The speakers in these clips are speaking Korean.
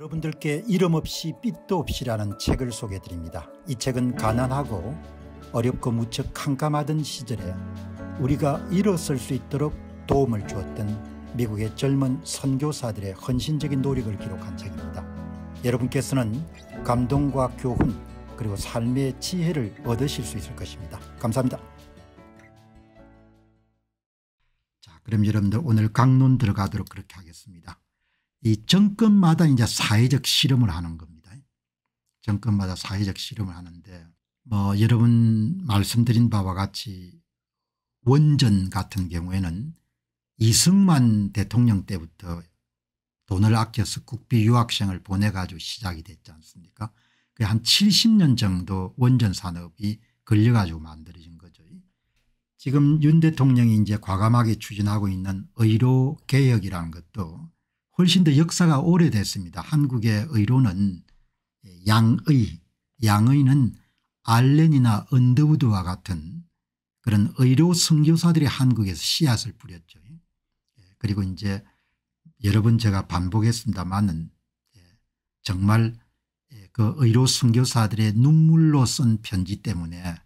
여러분들께 이름 없이 빛도 없이라는 책을 소개해 드립니다. 이 책은 가난하고 어렵고 무척 캄캄하던 시절에 우리가 일어설 수 있도록 도움을 주었던 미국의 젊은 선교사들의 헌신적인 노력을 기록한 책입니다. 여러분께서는 감동과 교훈 그리고 삶의 지혜를 얻으실 수 있을 것입니다. 감사합니다. 자, 그럼 여러분들 오늘 강론 들어가도록 그렇게 하겠습니다. 이 정권마다 이제 사회적 실험을 하는 겁니다. 정권마다 사회적 실험을 하는데 뭐 여러분 말씀드린 바와 같이 원전 같은 경우에는 이승만 대통령 때부터 돈을 아껴서 국비 유학생을 보내가지고 시작이 됐지 않습니까 한 70년 정도 원전 산업이 걸려가지고 만들어진 거죠. 지금 윤 대통령이 이제 과감하게 추진하고 있는 의료 개혁이라는 것도 훨씬 더 역사가 오래됐습니다. 한국의 의료는 양의 양의는 알렌이나 언더우드와 같은 그런 의료 선교사들이 한국에서 씨앗을 뿌렸죠. 예, 그리고 이제 여러 번 제가 반복했습니다만은 예, 정말 예, 그 의료 선교사들의 눈물로 쓴 편지 때문에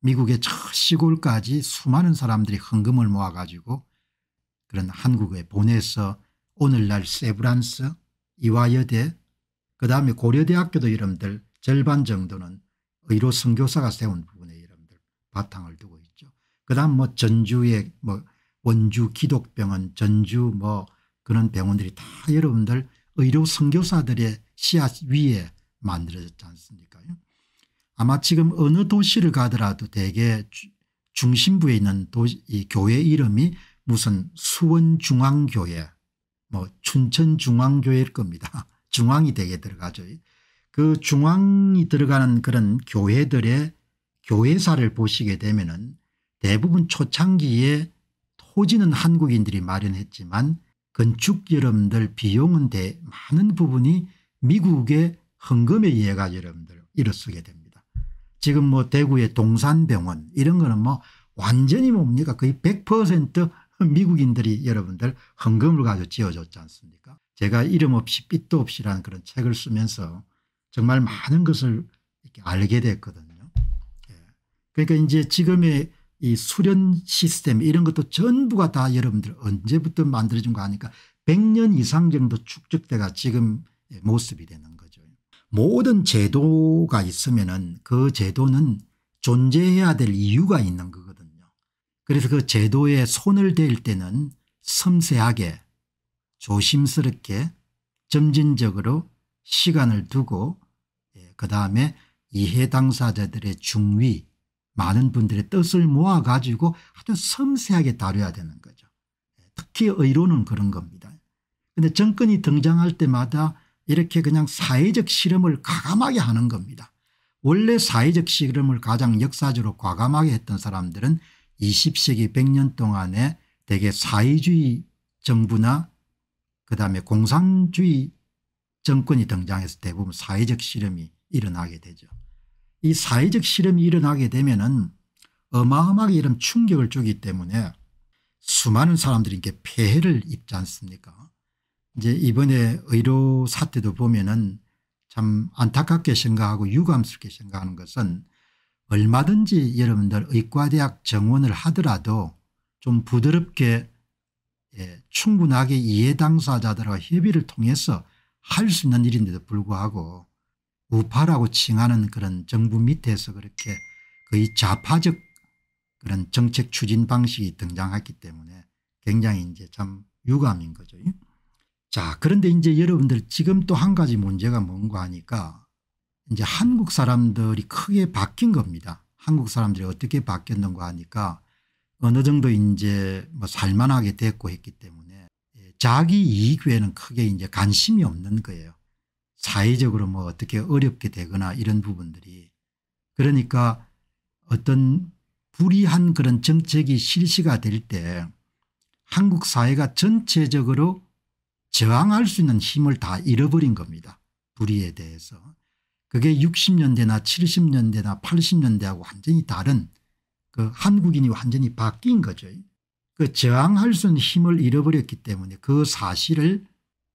미국의 저 시골까지 수많은 사람들이 헌금을 모아가지고 그런 한국에 보내서 오늘날 세브란스, 이화여대, 그 다음에 고려대학교도 이름들 절반 정도는 의료 선교사가 세운 부분의 이름들 바탕을 두고 있죠. 그 다음 뭐 전주의 뭐 원주 기독병원, 전주 뭐 그런 병원들이 다 여러분들 의료 선교사들의 씨앗 위에 만들어졌지 않습니까? 아마 지금 어느 도시를 가더라도 대개 중심부에 있는 도시, 교회 이름이 무슨 수원중앙교회 뭐 춘천중앙교회일 겁니다. 중앙이 되게 들어가죠. 그 중앙이 들어가는 그런 교회들의 교회사를 보시게 되면 은 대부분 초창기에 토지는 한국인들이 마련했지만 건축 여러분들 비용은 대 많은 부분이 미국의 헌금에 의해가 여러분들 일어서게 됩니다. 지금 뭐 대구의 동산병원 이런 거는 뭐 완전히 뭡니까 거의 100% 미국인들이 여러분들 헌금을 가지고 지어줬지 않습니까 제가 이름 없이 빛도 없이라는 그런 책을 쓰면서 정말 많은 것을 이렇게 알게 됐거든요. 예. 그러니까 이제 지금의 이 수련 시스템 이런 것도 전부가 다 여러분들 언제부터 만들어진 거 아니까 100년 이상 정도 축적돼가 지금 예, 모습이 되는 거죠. 모든 제도가 있으면 그 제도는 존재해야 될 이유가 있는 거 그래서 그 제도에 손을 댈 때는 섬세하게 조심스럽게 점진적으로 시간을 두고 예, 그 다음에 이해 당사자들의 중위 많은 분들의 뜻을 모아 가지고 아주 섬세하게 다뤄야 되는 거죠. 예, 특히 의로는 그런 겁니다. 그런데 정권이 등장할 때마다 이렇게 그냥 사회적 실험을 과감하게 하는 겁니다. 원래 사회적 실험을 가장 역사적으로 과감하게 했던 사람들은 20세기 100년 동안에 대개 사회주의 정부나 그다음에 공산주의 정권이 등장해서 대부분 사회적 실험이 일어나게 되죠. 이 사회적 실험이 일어나게 되면 은 어마어마하게 이런 충격을 주기 때문에 수많은 사람들이 이렇게 폐해를 입지 않습니까 이제 이번에 의료 사태도 보면 은참 안타깝게 생각하고 유감스럽게 생각하는 것은 얼마든지 여러분들 의과대학 정원을 하더라도 좀 부드럽게 예, 충분하게 이해당사자들과 협의를 통해서 할 수 있는 일인데도 불구하고 우파라고 칭하는 그런 정부 밑에서 그렇게 거의 좌파적 그런 정책 추진 방식이 등장했기 때문에 굉장히 이제 참 유감인 거죠. 자 그런데 이제 여러분들 지금 또 한 가지 문제가 뭔가 하니까 이제 한국 사람들이 크게 바뀐 겁니다. 한국 사람들이 어떻게 바뀌었는가 하니까 어느 정도 이제 뭐 살만하게 됐고 했기 때문에 예, 자기 이익 외에는 크게 이제 관심이 없는 거예요. 사회적으로 뭐 어떻게 어렵게 되거나 이런 부분들이 그러니까 어떤 불이한 그런 정책이 실시가 될 때 한국 사회가 전체적으로 저항할 수 있는 힘을 다 잃어버린 겁니다. 불의에 대해서. 그게 60년대나 70년대나 80년대하고 완전히 다른 그 한국인이 완전히 바뀐 거죠. 그 저항할 수 있는 힘을 잃어버렸기 때문에 그 사실을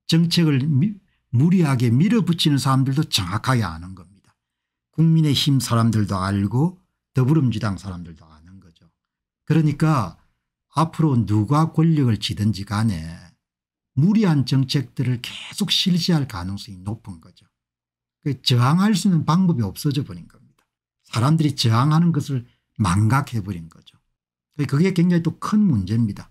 정책을 미, 무리하게 밀어붙이는 사람들도 정확하게 아는 겁니다. 국민의힘 사람들도 알고 더불어민주당 사람들도 아는 거죠. 그러니까 앞으로 누가 권력을 쥐든지 간에 무리한 정책들을 계속 실시할 가능성이 높은 거죠. 그 저항할 수 있는 방법이 없어져 버린 겁니다. 사람들이 저항하는 것을 망각해 버린 거죠. 그게 굉장히 또 큰 문제입니다.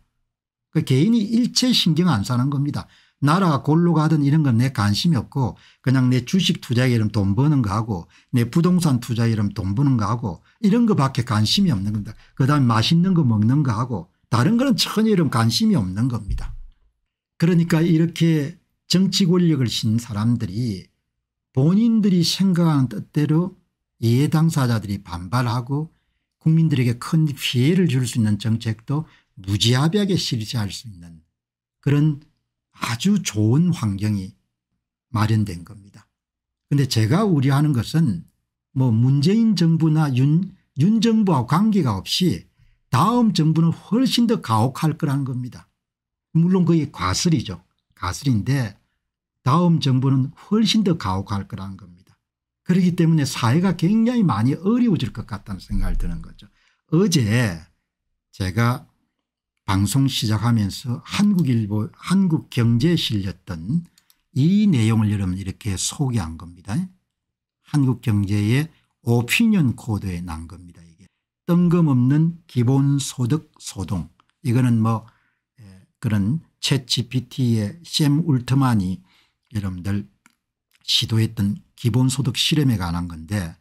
그 개인이 일체 신경 안 사는 겁니다. 나라가 골로 가든 이런 건 내 관심이 없고 그냥 내 주식 투자 이름 돈 버는 거 하고 내 부동산 투자 이름 돈 버는 거 하고 이런 거밖에 관심이 없는 겁니다. 그다음 에 맛있는 거 먹는 거 하고 다른 거는 전혀 이런 관심이 없는 겁니다. 그러니까 이렇게 정치 권력을 신 사람들이 본인들이 생각하는 뜻대로 이해 당사자들이 반발하고 국민들에게 큰 피해를 줄 수 있는 정책도 무지하게 실시할 수 있는 그런 아주 좋은 환경이 마련된 겁니다. 그런데 제가 우려하는 것은 뭐 문재인 정부나 윤, 윤 정부와 관계가 없이 다음 정부는 훨씬 더 가혹할 거라는 겁니다. 물론 그게 과슬이죠. 가슬인데 다음 정부는 훨씬 더 가혹할 거라는 겁니다. 그렇기 때문에 사회가 굉장히 많이 어려워질 것 같다는 생각을 드는 거죠. 어제 제가 방송 시작하면서 한국일보 한국경제에 실렸던 이 내용을 여러분 이렇게 소개한 겁니다. 한국경제의 오피니언 코드에 난 겁니다. 이게 뜬금없는 기본소득 소동 이거는 뭐 그런 채 GPT의 샘 울트만이 여러분들 시도했던 기본소득 실험에 관한 건데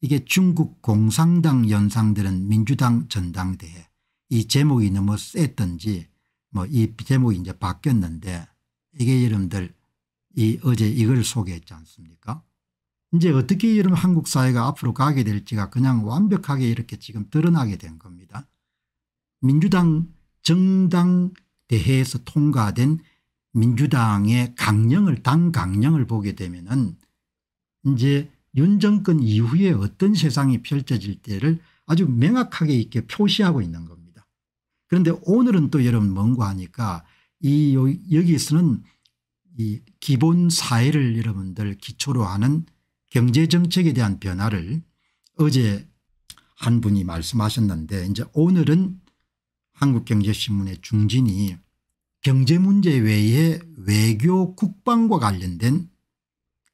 이게 중국 공산당 연상들은 민주당 전당대회 이 제목이 너무 셌던지 뭐 이 제목이 이제 바뀌었는데 이게 여러분들 이 어제 이걸 소개했지 않습니까 이제 어떻게 이런 한국 사회가 앞으로 가게 될지가 그냥 완벽하게 이렇게 지금 드러나게 된 겁니다. 민주당 정당 대회에서 통과된 민주당의 강령을 당 강령을 보게 되면은 이제 윤 정권 이후에 어떤 세상이 펼쳐질 때를 아주 명확하게 이렇게 표시하고 있는 겁니다. 그런데 오늘은 또 여러분 뭔고 하니까 이 여기서는 이 기본 사회를 여러분들 기초로 하는 경제정책에 대한 변화를 어제 한 분이 말씀하셨는데 이제 오늘은 한국경제신문의 중진이 경제 문제 외에 외교 국방과 관련된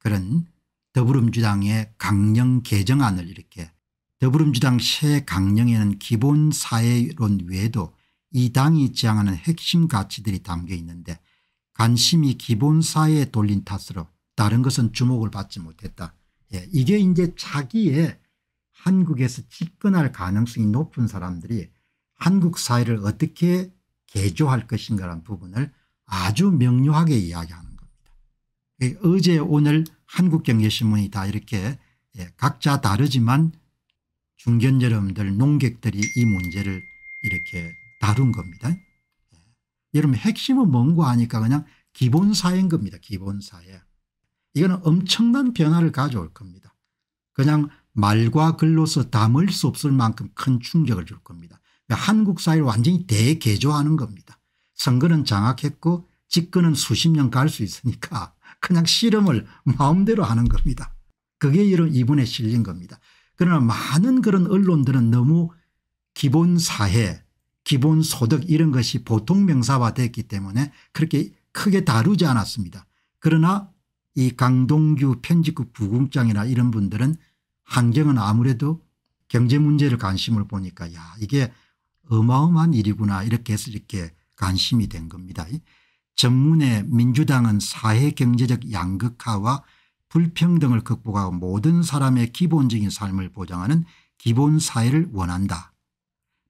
그런 더불어민주당의 강령 개정안을 이렇게 더불어민주당 새 강령에는 기본 사회론 외에도 이 당이 지향하는 핵심 가치들이 담겨 있는데 관심이 기본 사회에 돌린 탓으로 다른 것은 주목을 받지 못했다. 예, 이게 이제 자기의 한국에서 집권할 가능성이 높은 사람들이 한국 사회를 어떻게 개조할 것인가라는 부분을 아주 명료하게 이야기하는 겁니다. 예, 어제 오늘 한국경제신문이 다 이렇게 예, 각자 다르지만 중견 여러분들 농객들이 이 문제를 이렇게 다룬 겁니다. 예, 여러분 핵심은 뭔가 하니까 그냥 기본사회인 겁니다. 기본사회. 이거는 엄청난 변화를 가져올 겁니다. 그냥 말과 글로서 담을 수 없을 만큼 큰 충격을 줄 겁니다. 네, 한국 사회를 완전히 대개조하는 겁니다. 선거는 장악했고 집권은 수십 년 갈 수 있으니까 그냥 실험을 마음대로 하는 겁니다. 그게 이런 이분에 실린 겁니다. 그러나 많은 그런 언론들은 너무 기본 사회 기본 소득 이런 것이 보통 명사화됐기 때문에 그렇게 크게 다루지 않았습니다. 그러나 이 강동규 편집국 부국장이나 이런 분들은 환경은 아무래도 경제 문제를 관심을 보니까 야 이게 어마어마한 일이구나 이렇게 해서 이렇게 관심이 된 겁니다. 전문의 민주당은 사회경제적 양극화와 불평등을 극복하고 모든 사람의 기본적인 삶을 보장하는 기본사회를 원한다.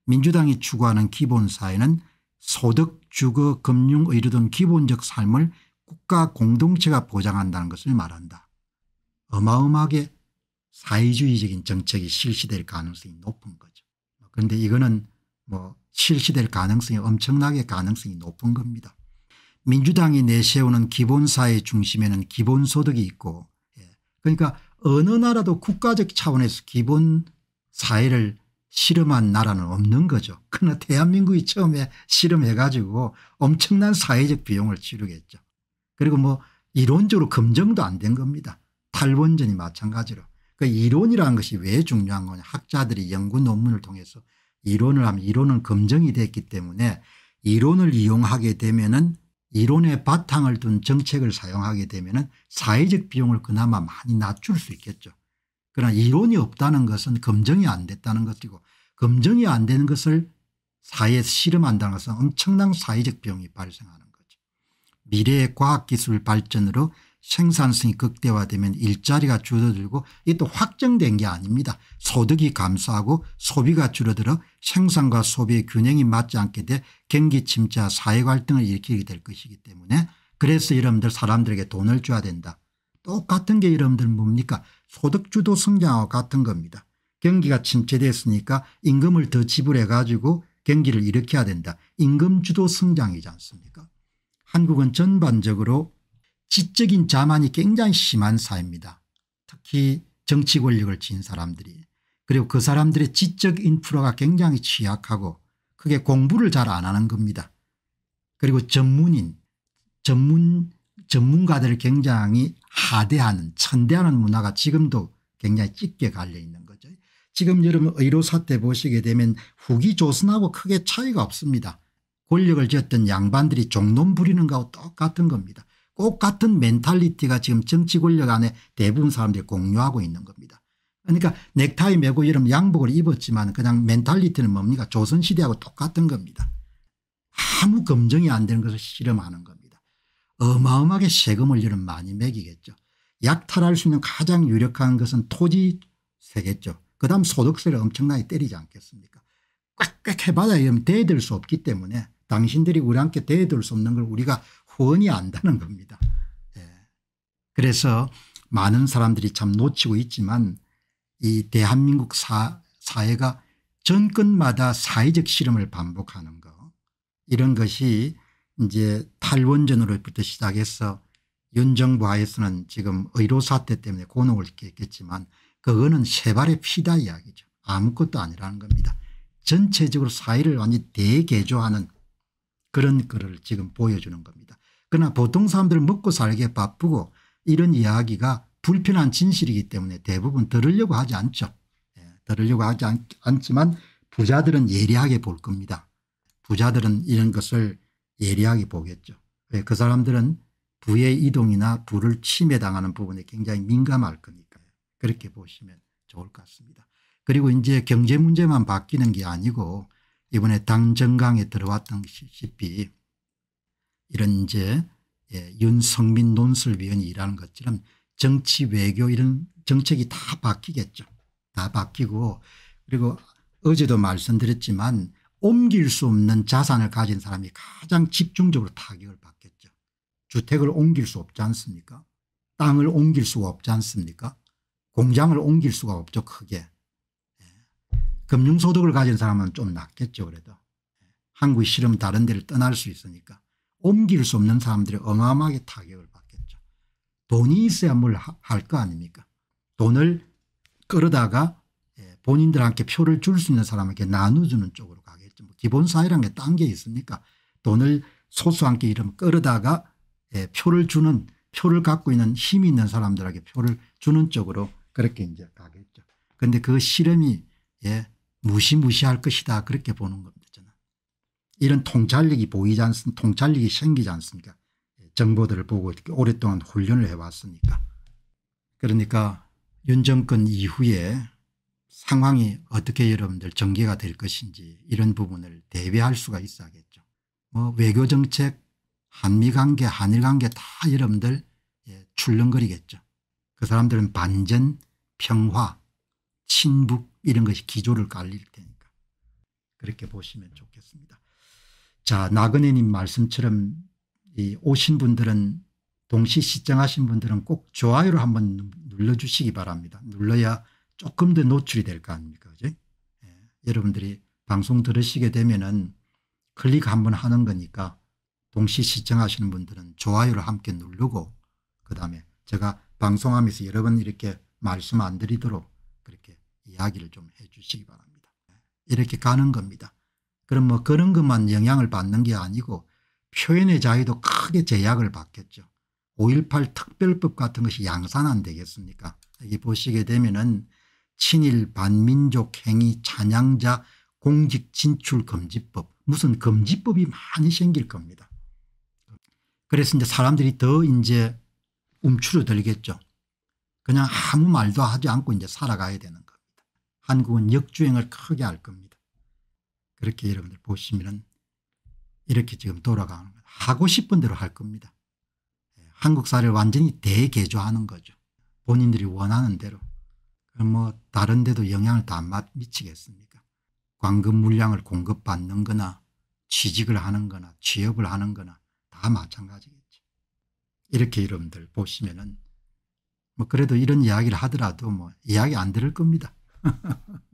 민주당이 추구하는 기본사회는 소득, 주거, 금융, 의료 등 기본적 삶을 국가 공동체가 보장한다는 것을 말한다. 어마어마하게 사회주의적인 정책이 실시될 가능성이 높은 거죠. 그런데 이거는 뭐 실시될 가능성이 엄청나게 가능성이 높은 겁니다. 민주당이 내세우는 기본사회 중심에는 기본소득이 있고 예. 그러니까 어느 나라도 국가적 차원에서 기본사회를 실험한 나라는 없는 거죠. 그러나 대한민국이 처음에 실험해 가지고 엄청난 사회적 비용을 치르겠죠. 그리고 뭐 이론적으로 검증도 안 된 겁니다. 탈원전이 마찬가지로. 그 이론이라는 것이 왜 중요한 거냐. 학자들이 연구 논문을 통해서 이론을 하면 이론은 검증이 됐기 때문에 이론을 이용하게 되면은 이론의 바탕을 둔 정책을 사용하게 되면은 사회적 비용을 그나마 많이 낮출 수 있겠죠. 그러나 이론이 없다는 것은 검증이 안 됐다는 것이고 검증이 안 되는 것을 사회에서 실험한다는 것은 엄청난 사회적 비용이 발생하는 거죠. 미래의 과학기술 발전으로 생산성이 극대화되면 일자리가 줄어들고 이것도 확정된 게 아닙니다. 소득이 감소하고 소비가 줄어들어 생산과 소비의 균형이 맞지 않게 돼 경기 침체와 사회 갈등을 일으키게 될 것이기 때문에 그래서 여러분들 사람들에게 돈을 줘야 된다. 똑같은 게 여러분들 뭡니까 소득주도 성장과 같은 겁니다. 경기가 침체됐으니까 임금을 더 지불해 가지고 경기를 일으켜야 된다. 임금주도 성장이지 않습니까 한국은 전반적으로 지적인 자만이 굉장히 심한 사회입니다. 특히 정치 권력을 지닌 사람들이 그리고 그 사람들의 지적 인프라가 굉장히 취약하고 그게 공부를 잘 안 하는 겁니다. 그리고 전문인 전문 전문가들을 굉장히 하대하는 천대하는 문화가 지금도 굉장히 짙게 갈려 있는 거죠. 지금 여러분 의료사 태 보시게 되면 후기 조선하고 크게 차이가 없습니다. 권력을 지었던 양반들이 종놈 부리는 거하고 똑같은 겁니다. 꼭 같은 멘탈리티가 지금 정치 권력 안에 대부분 사람들이 공유하고 있는 겁니다. 그러니까 넥타이 메고 이런 양복을 입었지만 그냥 멘탈리티는 뭡니까 조선시대하고 똑같은 겁니다. 아무 검증이 안 되는 것을 실험하는 겁니다. 어마어마하게 세금을 이런 많이 매기겠죠. 약탈할 수 있는 가장 유력한 것은 토지세겠죠. 그다음 소득세를 엄청나게 때리지 않겠습니까 꽉꽉 해봐야 이러면 대들 수 없기 때문에 당신들이 우리 함께 대들 수 없는 걸 우리가 후원이 안다는 겁니다. 예. 그래서 많은 사람들이 참 놓치고 있지만 이 대한민국 사, 사회가 정권마다 사회적 실험을 반복하는 것 이런 것이 이제 탈원전으로부터 시작해서 윤정부 하에서는 지금 의료 사태 때문에 고농을 겪겠지만 그거는 세발의 피다 이야기죠. 아무것도 아니라는 겁니다. 전체적으로 사회를 완전히 대개조하는 그런 글을 지금 보여주는 겁니다. 그러나 보통 사람들 먹고 살기에 바쁘고 이런 이야기가 불편한 진실이기 때문에 대부분 들으려고 하지 않죠. 예, 들으려고 하지 않, 지만 부자들은 예리하게 볼 겁니다. 부자들은 이런 것을 예리하게 보겠죠. 예, 그 사람들은 부의 이동이나 부를 침해당하는 부분에 굉장히 민감할 거니까요. 그렇게 보시면 좋을 것 같습니다. 그리고 이제 경제 문제만 바뀌는 게 아니고 이번에 당정강에 들어왔던 시피 이런 이제 예, 윤석민 논술위원이 일하는 것처럼 정치 외교 이런 정책이 다 바뀌겠죠. 다 바뀌고 그리고 어제도 말씀드렸지만 옮길 수 없는 자산을 가진 사람이 가장 집중적으로 타격을 받겠죠. 주택을 옮길 수 없지 않습니까 땅을 옮길 수가 없지 않습니까 공장을 옮길 수가 없죠 크게. 예. 금융소득을 가진 사람은 좀 낫겠죠 그래도. 예. 한국이 싫으면 다른 데를 떠날 수 있으니까. 옮길 수 없는 사람들이 어마어마하게 타격을 받겠죠. 돈이 있어야 뭘 할 거 아닙니까 돈을 끌어다가 예, 본인들한테 표를 줄 수 있는 사람에게 나눠주는 쪽으로 가겠죠. 뭐 기본 사회란 게 딴 게 있습니까 돈을 소수한테 이름 끌어다가 예, 표를 주는 표를 갖고 있는 힘이 있는 사람들에게 표를 주는 쪽으로 그렇게 이제 가겠죠. 그런데 그 실험이 예, 무시무시할 것이다 그렇게 보는 겁니다. 이런 통찰력이 보이지 않습니까 통찰력이 생기지 않습니까 정보들을 보고 오랫동안 훈련을 해왔으니까 그러니까 윤정권 이후에 상황이 어떻게 여러분들 전개가 될 것인지 이런 부분을 대비할 수가 있어 야겠죠. 뭐 외교정책 한미관계 한일관계 다 여러분들 예, 출렁거리겠죠. 그 사람들은 반전 평화 친북 이런 것이 기조를 깔릴 테니까 그렇게 보시면 좋겠습니다. 자 나그네님 말씀처럼 이 오신 분들은 동시 시청하신 분들은 꼭 좋아요를 한번 눌러주시기 바랍니다. 눌러야 조금 더 노출이 될 거 아닙니까 그지? 예. 여러분들이 방송 들으시게 되면은 클릭 한번 하는 거니까 동시 시청하시는 분들은 좋아요를 함께 누르고 그다음에 제가 방송하면서 여러 분 이렇게 말씀 안 드리도록 그렇게 이야기를 좀 해 주시기 바랍니다. 예. 이렇게 가는 겁니다. 그럼 뭐 그런 것만 영향을 받는 게 아니고 표현의 자유도 크게 제약을 받겠죠. 5.18 특별법 같은 것이 양산 안 되겠습니까 여기 보시게 되면 은 친일 반민족 행위 찬양자 공직 진출 금지법 무슨 금지법이 많이 생길 겁니다. 그래서 이제 사람들이 더 이제 움츠러들겠죠. 그냥 아무 말도 하지 않고 이제 살아가야 되는 겁니다. 한국은 역주행을 크게 할 겁니다. 그렇게 여러분들 보시면은 이렇게 지금 돌아가는 거예요. 하고 싶은 대로 할 겁니다. 예, 한국 사회를 완전히 대개조하는 거죠. 본인들이 원하는 대로. 그럼 뭐 다른 데도 영향을 다 미치겠습니까 광금 물량을 공급받는 거나 취직을 하는 거나 취업을 하는 거나 다 마찬가지겠죠. 이렇게 여러분들 보시면은 뭐 그래도 이런 이야기를 하더라도 뭐 이야기 안 들을 겁니다.